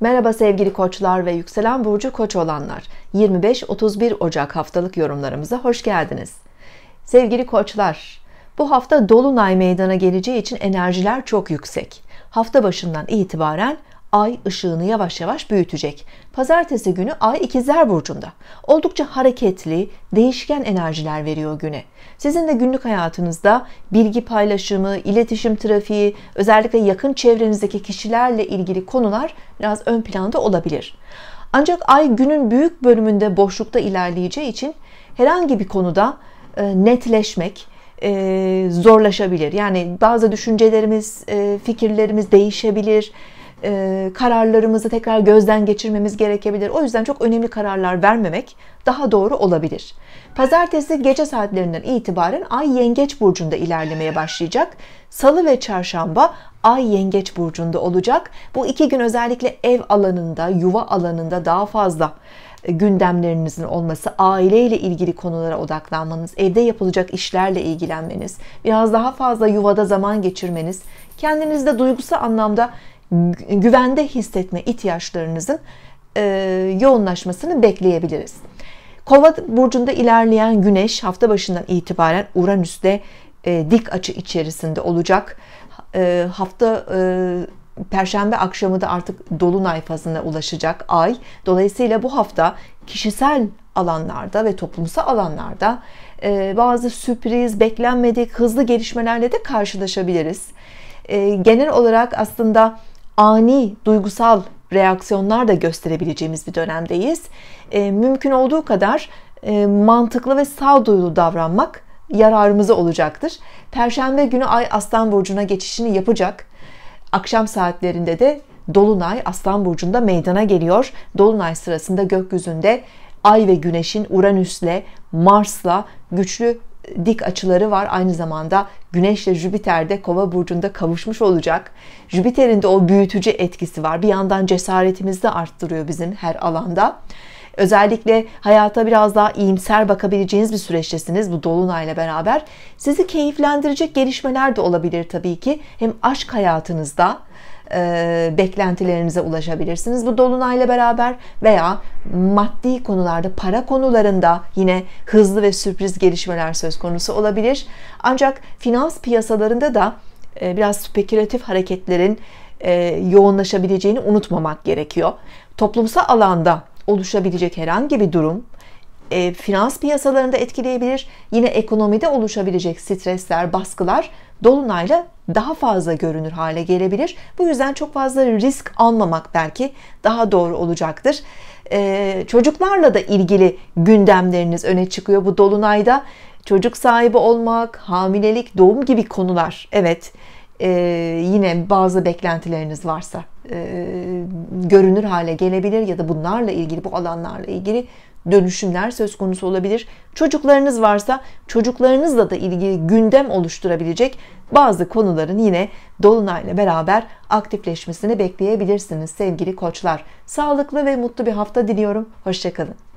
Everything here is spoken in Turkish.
Merhaba sevgili koçlar ve yükselen burcu koç olanlar. 25-31 Ocak haftalık yorumlarımıza hoş geldiniz. Sevgili koçlar, bu hafta dolunay meydana geleceği için enerjiler çok yüksek. Hafta başından itibaren ay ışığını yavaş yavaş büyütecek. Pazartesi günü ay ikizler burcunda. Oldukça hareketli, değişken enerjiler veriyor güne. Sizin de günlük hayatınızda bilgi paylaşımı, iletişim trafiği, özellikle yakın çevrenizdeki kişilerle ilgili konular biraz ön planda olabilir. Ancak ay günün büyük bölümünde boşlukta ilerleyeceği için herhangi bir konuda e, netleşmek, e, zorlaşabilir. Yani bazı düşüncelerimiz, e, fikirlerimiz değişebilir e, kararlarımızı tekrar gözden geçirmemiz gerekebilir. O yüzden çok önemli kararlar vermemek daha doğru olabilir. Pazartesi gece saatlerinden itibaren Ay Yengeç burcunda ilerlemeye başlayacak. Salı ve çarşamba Ay Yengeç burcunda olacak. Bu iki gün özellikle ev alanında, yuva alanında daha fazla e, gündemlerinizin olması, aileyle ilgili konulara odaklanmanız, evde yapılacak işlerle ilgilenmeniz, biraz daha fazla yuvada zaman geçirmeniz, kendinizde duygusal anlamda güvende hissetme ihtiyaçlarınızın e, yoğunlaşmasını bekleyebiliriz. Kova burcunda ilerleyen güneş hafta başından itibaren Uranüs'te e, dik açı içerisinde olacak. E, hafta e, Perşembe akşamı da artık dolunay fazına ulaşacak ay. Dolayısıyla bu hafta kişisel alanlarda ve toplumsal alanlarda e, bazı sürpriz, beklenmedik, hızlı gelişmelerle de karşılaşabiliriz. E, genel olarak aslında ani duygusal reaksiyonlar da gösterebileceğimiz bir dönemdeyiz. E, mümkün olduğu kadar e, mantıklı ve sağduyulu davranmak yararımıza olacaktır. Perşembe günü Ay Aslan Burcu'na geçişini yapacak. Akşam saatlerinde de Dolunay Aslan Burcu'nda meydana geliyor. Dolunay sırasında gökyüzünde Ay ve Güneş'in Uranüs'le, Mars'la güçlü dik açıları var. Aynı zamanda Güneş ile Jüpiter de Kova burcunda kavuşmuş olacak. Jüpiter'in de o büyütücü etkisi var. Bir yandan cesaretimizi de arttırıyor bizim her alanda. Özellikle hayata biraz daha iyimser bakabileceğiniz bir süreçtesiniz bu dolunayla beraber. Sizi keyiflendirecek gelişmeler de olabilir tabii ki. Hem aşk hayatınızda e, beklentilerinize ulaşabilirsiniz. Bu dolunayla beraber veya maddi konularda, para konularında yine hızlı ve sürpriz gelişmeler söz konusu olabilir. Ancak finans piyasalarında da e, biraz spekülatif hareketlerin e, yoğunlaşabileceğini unutmamak gerekiyor. Toplumsal alanda oluşabilecek herhangi bir durum e, finans piyasalarında etkileyebilir. Yine ekonomide oluşabilecek stresler, baskılar dolunayla daha fazla görünür hale gelebilir. Bu yüzden çok fazla risk almamak belki daha doğru olacaktır. Ee, çocuklarla da ilgili gündemleriniz öne çıkıyor bu dolunayda. Çocuk sahibi olmak, hamilelik, doğum gibi konular. Evet e, yine bazı beklentileriniz varsa e, görünür hale gelebilir ya da bunlarla ilgili bu alanlarla ilgili dönüşümler söz konusu olabilir. Çocuklarınız varsa çocuklarınızla da ilgili gündem oluşturabilecek bazı konuların yine dolunayla beraber aktifleşmesini bekleyebilirsiniz sevgili koçlar. Sağlıklı ve mutlu bir hafta diliyorum. Hoşçakalın.